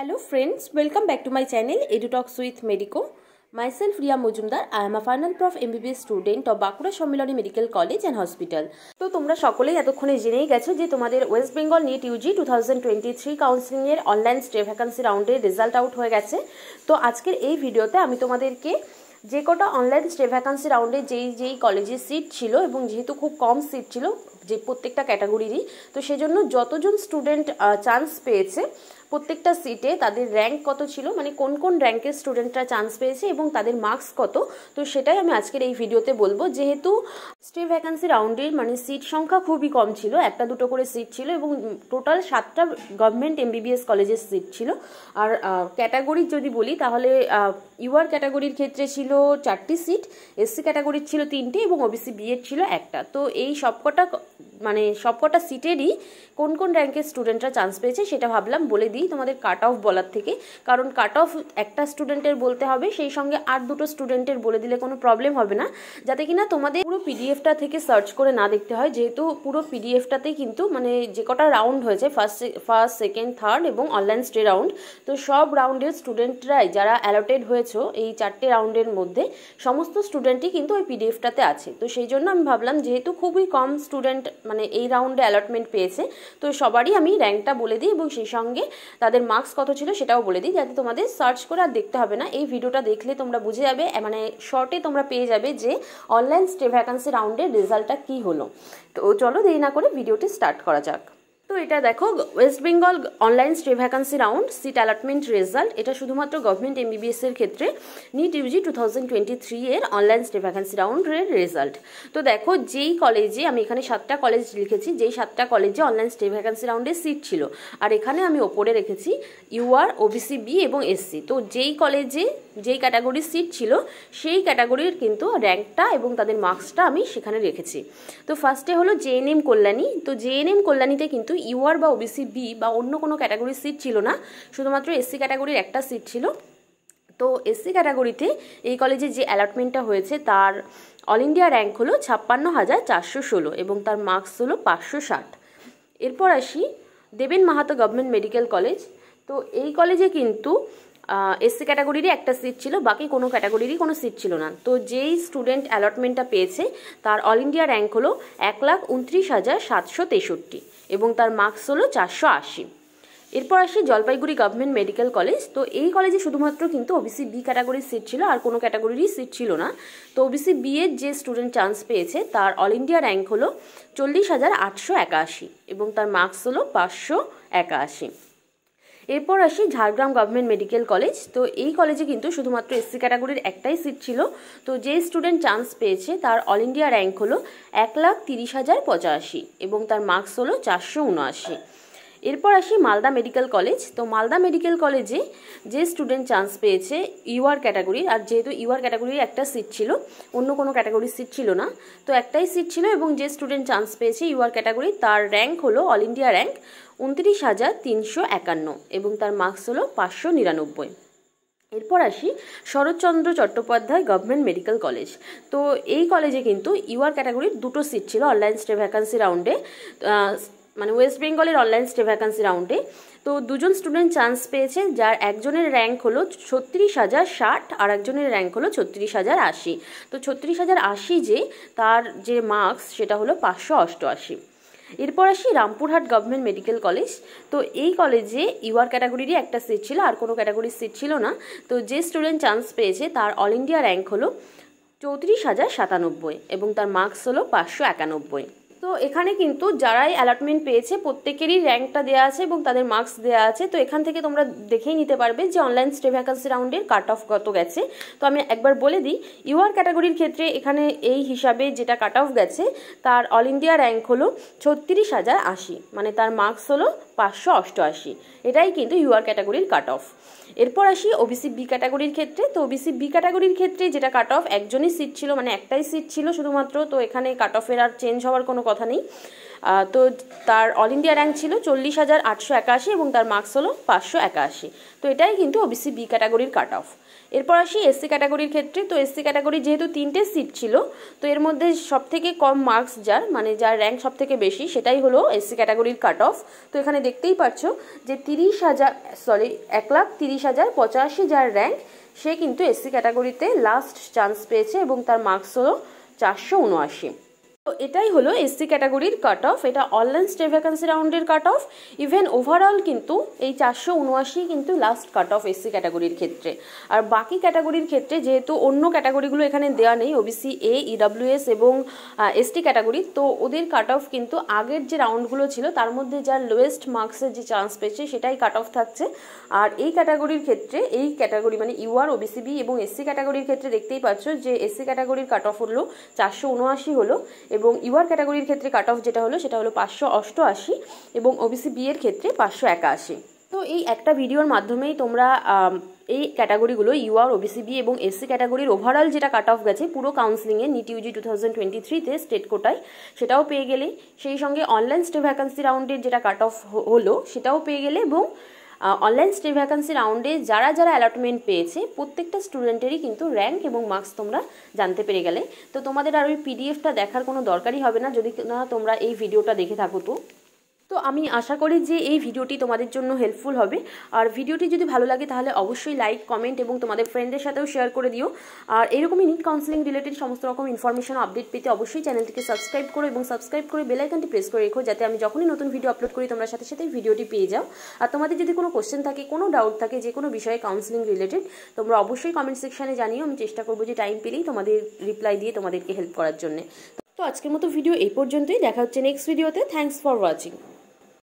Hello friends, welcome back to my channel EduTalks with Medico. Myself Riya Mujumdar, I am a final prof MBBS student of Bakura Sammilani medical college and hospital তো তোমরা সকলেই এতক্ষণে জেনেই গেছো যে তোমাদের West Bengal NEET UG two thousand twenty three কাউন্সিলিংয়ের online stray vacancy রাউন্ডের রেজাল্ট আউট হয়ে গেছে তো আজকের এই ভিডিওতে আমি তোমাদেরকে যে কটা অনলাইন স্টে ভ্যাকান্সি রাউন্ডে যেই যেই কলেজের সিট ছিল এবং যেহেতু খুব কম সিট ছিল যে প্রত্যেকটা ক্যাটাগরিরই তো সেজন্য যতজন স্টুডেন্ট চান্স পেয়েছে প্রত্যেকটা সিটে তাদের র্যাঙ্ক কত ছিল মানে কোন কোন র্যাঙ্কের স্টুডেন্টরা চান্স পেয়েছে এবং তাদের মার্কস কত তো সেটাই আমি আজকের এই ভিডিওতে বলবো যেহেতু স্টে ভ্যাকান্সি রাউন্ডের মানে সিট সংখ্যা খুবই কম ছিল একটা দুটো করে সিট ছিল এবং টোটাল সাতটা গভর্নমেন্ট এমবিবিএস কলেজের সিট ছিল আর ক্যাটাগরি যদি বলি তাহলে ইউআর ক্যাটাগরির ক্ষেত্রে ছিল চারটি সিট এসসি ক্যাটাগরির ছিল তিনটি এবং ওবিসি বিএড ছিল একটা তো এই সবকটা মানে সবকটা সিটেরই কোন কোন র্যাঙ্কের স্টুডেন্টরা চান্স পেয়েছে সেটা ভাবলাম বলে দিই তোমাদের কাট অফ বলার থেকে কারণ কাট অফ একটা স্টুডেন্টের বলতে হবে সেই সঙ্গে আর দুটো স্টুডেন্টের বলে দিলে কোনো প্রবলেম হবে না যাতে কিনা তোমাদের পুরো পিডিএফটা থেকে সার্চ করে না দেখতে হয় যেহেতু পুরো পিডিএফটাতেই কিন্তু মানে যে কটা রাউন্ড হয়েছে ফার্স্ট ফার্স্ট সেকেন্ড থার্ড এবং অনলাইন স্টে রাউন্ড তো সব রাউন্ডের স্টুডেন্টরাই যারা অ্যালটেড হয়েছো এই চারটে রাউন্ডের মধ্যে সমস্ত স্টুডেন্টই কিন্তু ওই পিডিএফটাতে আছে তো সেই জন্য আমি ভাবলাম যেহেতু খুবই কম স্টুডেন্ট মানে এই রাউন্ডে অ্যালটমেন্ট পেয়েছে তো সবারই আমি র্যাঙ্কটা বলে দিই এবং সেই সঙ্গে তাদের মার্কস কত ছিল সেটাও বলে দিই যাতে তোমাদের সার্চ করে আর দেখতে হবে না এই ভিডিওটা দেখলে তোমরা বুঝে যাবে মানে শর্টে তোমরা পেয়ে যাবে যে অনলাইন স্টে ভ্যাকান্সি রাউন্ডের রেজাল্টটা কী হলো তো চলো দেরি না করে ভিডিওটি স্টার্ট করা যাক তো এটা দেখো West Bengal online stray vacancy round seat allotment result এটা শুধুমাত্র গভর্নমেন্ট এমবিবিএস এর ক্ষেত্রে NEET UG two thousand twenty three এর অনলাইন স্টে ভ্যাকান্সি রাউন্ডের রেজাল্ট তো দেখো যেই কলেজে আমি এখানে সাতটা কলেজ লিখেছি যেই সাতটা কলেজে অনলাইন স্টে ভ্যাকান্সি রাউন্ডের সিট ছিল আর এখানে আমি ওপরে রেখেছি ইউআর ওবিসি বি এবং এসসি তো যেই কলেজে যেই ক্যাটাগরির সিট ছিল সেই ক্যাটাগরির কিন্তু র্যাঙ্কটা এবং তাদের মার্কসটা আমি সেখানে রেখেছি তো ফার্স্টে হলো জেএনএম কল্যাণী তো জেএনএম কল্যাণীতে কিন্তু ইউআর বা ওবিসি বি বা অন্য কোনো ক্যাটাগরির সিট ছিল না শুধুমাত্র এসসি ক্যাটাগরির একটা সিট ছিল তো এসসি ক্যাটাগরিতে এই কলেজে যে অ্যালটমেন্টটা হয়েছে তার অল ইন্ডিয়া র্যাঙ্ক হলো ছাপ্পান্ন হাজার চারশো ষোলো এবং তার মার্কস হলো পাঁচশো ষাট এরপর আসি দেবেন মাহাতো গভর্নমেন্ট মেডিকেল কলেজ তো এই কলেজে কিন্তু এসসি ক্যাটাগরিরই একটা সিট ছিল বাকি কোনো ক্যাটাগরিরই কোনো সিট ছিল না তো যেই স্টুডেন্ট অ্যালটমেন্টটা পেয়েছে তার অল ইন্ডিয়া র্যাঙ্ক হলো এক লাখ উনত্রিশ হাজার সাতশো তেষট্টি এবং তার মার্কস হলো চারশো আশি এরপর আসে জলপাইগুড়ি গভর্নমেন্ট মেডিকেল কলেজ তো এই কলেজে শুধুমাত্র কিন্তু ওবিসি বি ক্যাটাগরির সিট ছিল আর কোনো ক্যাটাগরিরই সিট ছিল না তো ওবিসি বি এর যে স্টুডেন্ট চান্স পেয়েছে তার অল ইন্ডিয়া র্যাঙ্ক হলো চল্লিশ হাজার আটশো একাশি এবং তার মার্কস হলো পাঁচশো একাশি এরপর আসি ঝাড়গ্রাম গভর্নমেন্ট মেডিকেল কলেজ তো এই কলেজে কিন্তু শুধুমাত্র এসসি ক্যাটাগরির একটাই সিট ছিল তো যে স্টুডেন্ট চান্স পেয়েছে তার অল ইন্ডিয়া র্যাঙ্ক হলো এক লাখ তিরিশ হাজার পঁচাশি এবং তার মার্কস হলো চারশো উনআশি এরপর আসি মালদা মেডিকেল কলেজ তো মালদা মেডিকেল কলেজে যে স্টুডেন্ট চান্স পেয়েছে ইউআর ক্যাটাগরি আর যেহেতু ইউআর ক্যাটাগরির একটা সিট ছিল অন্য কোনো ক্যাটাগরির সিট ছিল না তো একটাই সিট ছিল এবং যে স্টুডেন্ট চান্স পেয়েছে ইউআর ক্যাটাগরি তার র্যাঙ্ক হলো অল ইন্ডিয়া র্যাঙ্ক উনত্রিশ হাজার তিনশো একান্ন এবং তার মার্কস হলো পাঁচশো নিরানব্বই এরপর আসি Saratchandra Chattopadhyay government medical college তো এই কলেজে কিন্তু ইউআর ক্যাটাগরির দুটো সিট ছিল অনলাইন স্টে ভ্যাকান্সি রাউন্ডে মানে ওয়েস্ট বেঙ্গলের অনলাইন স্টে ভ্যাকান্সি রাউন্ডে তো দুজন স্টুডেন্ট চান্স পেয়েছে যার একজনের র্যাঙ্ক হলো ছত্রিশ হাজার ষাট আর একজনের র্যাঙ্ক হলো ছত্রিশ হাজার আশি তো ছত্রিশ হাজার আশি যে তার যে মার্কস সেটা হলো পাঁচশো অষ্টআশি এরপর আসি রামপুরহাট গভর্নমেন্ট মেডিকেল কলেজ তো এই কলেজে ইউআর ক্যাটাগরিরই একটা সিট ছিল আর কোনো ক্যাটাগরির সিট ছিল না তো যে স্টুডেন্ট চান্স পেয়েছে তার অল ইন্ডিয়া র্যাঙ্ক হলো চৌত্রিশ হাজার সাতানব্বই এবং তার মার্কস হলো পাঁচশো একানব্বই তো এখানে কিন্তু যারাই অ্যালটমেন্ট পেয়েছে প্রত্যেকেরই র্যাঙ্কটা দেওয়া আছে এবং তাদের মার্কস দেওয়া আছে তো এখান থেকে তোমরা দেখেই নিতে পারবে যে অনলাইন স্টে ভ্যাকান্সি রাউন্ডের কাট অফ কত গেছে তো আমি একবার বলে দিই ইউআর ক্যাটাগরির ক্ষেত্রে এখানে এই হিসাবে যেটা কাট অফ গেছে তার অল ইন্ডিয়া র্যাঙ্ক হলো ছত্রিশ হাজার আশি মানে তার মার্কস হলো পাঁচশো অষ্টআশি এটাই কিন্তু ইউআর ক্যাটাগরির কাট অফ এরপর আসি ওবিসি বি ক্যাটাগরির ক্ষেত্রে তো ওবিসি বি ক্যাটাগরির ক্ষেত্রে যেটা কাট অফ একজনই সিট ছিল মানে একটাই সিট ছিল শুধুমাত্র তো এখানে কাট অফের আর চেঞ্জ হওয়ার কোনো কথা নেই তো তার অল ইন্ডিয়া র্যাঙ্ক ছিল চল্লিশ হাজার আটশো একাশি এবং তার মার্কস হলো পাঁচশো একাশি তো এটাই কিন্তু ওবিসি বি ক্যাটাগরির কাট অফ এরপর আসি এসসি ক্যাটাগরির ক্ষেত্রে তো এসসি ক্যাটাগরি যেহেতু তিনটে সিট ছিল তো এর মধ্যে সবথেকে কম মার্কস যার মানে যার র্যাঙ্ক সবথেকে বেশি সেটাই হলো এসসি ক্যাটাগরির কাট অফ তো এখানে দেখতেই পাচ্ছ যে তিরিশ হাজার সরি এক লাখ তিরিশ হাজার পঁচাশি যার র্যাঙ্ক সে কিন্তু এসসি ক্যাটাগরিতে লাস্ট চান্স পেয়েছে এবং তার মার্কস হলো চারশো উনআশি তো এটাই হলো এসসি ক্যাটাগরির কাট অফ এটা অনলাইন স্টেট ভ্যাকান্সি রাউন্ডের কাট অফ ইভেন ওভারঅল কিন্তু এই চারশো উনআশি কিন্তু লাস্ট কাট অফ এসসি ক্যাটাগরির ক্ষেত্রে আর বাকি ক্যাটাগরির ক্ষেত্রে যেহেতু অন্য ক্যাটাগরিগুলো এখানে দেওয়া নেই ওবিসি এ ইডাব্লিউএস এবং এসটি ক্যাটাগরি তো ওদের কাট অফ কিন্তু আগের যে রাউন্ডগুলো ছিল তার মধ্যে যার লোয়েস্ট মার্কসের যে চান্স পেয়েছে সেটাই কাট অফ থাকছে আর এই ক্যাটাগরির ক্ষেত্রে এই ক্যাটাগরি মানে ইউআর ওবিসিবি এবং এসসি ক্যাটাগরির ক্ষেত্রে দেখতেই পাচ্ছ যে এসসি ক্যাটাগরির কাট অফ হলো চারশো উনআশি হলো এবং ইউআর ক্যাটাগরির ক্ষেত্রে কাট অফ যেটা হলো সেটা হলো পাঁচশো অষ্টআশি এবং ওবিসি বি এর ক্ষেত্রে পাঁচশো একাশি তো এই একটা ভিডিওর মাধ্যমেই তোমরা এই ক্যাটাগরিগুলো ইউআর ওবিসিবি এবং এসসি ক্যাটাগরির ওভারঅল যেটা কাট অফ গেছে পুরো কাউন্সিলিংয়ে NEET UG two thousand twenty থ্রিতে স্টেট কোটায় সেটাও পেয়ে গেলে সেই সঙ্গে অনলাইন স্টে ভ্যাকান্সি রাউন্ডের যেটা কাট অফ হলো সেটাও পেয়ে গেলে এবং অনলাইন স্টে ভ্যাকান্সি রাউন্ডে যারা যারা অ্যালটমেন্ট পেয়েছে প্রত্যেকটা স্টুডেন্টেরই কিন্তু র্যাঙ্ক এবং মার্কস তোমরা জানতে পেরে গেলে তো তোমাদের আর ওই পিডিএফটা দেখার কোনো দরকারই হবে না যদি না তোমরা এই ভিডিওটা দেখে থাকো তো তো আমি আশা করি যে এই ভিডিওটি তোমাদের জন্য হেল্পফুল হবে আর ভিডিওটি যদি ভালো লাগে তাহলে অবশ্যই লাইক কমেন্ট এবং তোমাদের ফ্রেন্ডের সাথেও শেয়ার করে দিও আর এরকমই নিট কাউন্সেলিং রিলেটেড সমস্ত রকম ইনফরমেশন আপডেট পেতে অবশ্যই চ্যানেলটিকে সাবস্ক্রাইব করো এবং সাবস্ক্রাইব করে বেলাইকানটি প্রেস করে রেখো যাতে আমি যখনই নতুন ভিডিও আপলোড করি তোমরা সাথে সাথে ভিডিওটি পেয়ে যাও আর তোমাদের যদি কোনো কোশ্চেন থাকে কোনো ডাউট থাকে যে কোনো বিষয়ে কাউন্সেলিং রিলেটেড তোমরা অবশ্যই কমেন্ট সেকশানে জানিও আমি চেষ্টা করবো যে টাইম পেলেই তোমাদের রিপ্লাই দিয়ে তোমাদেরকে হেল্প করার জন্যে তো আজকের মতো ভিডিও এই পর্যন্তই দেখা হচ্ছে নেক্সট ভিডিওতে থ্যাংকস ফর ওয়াচিং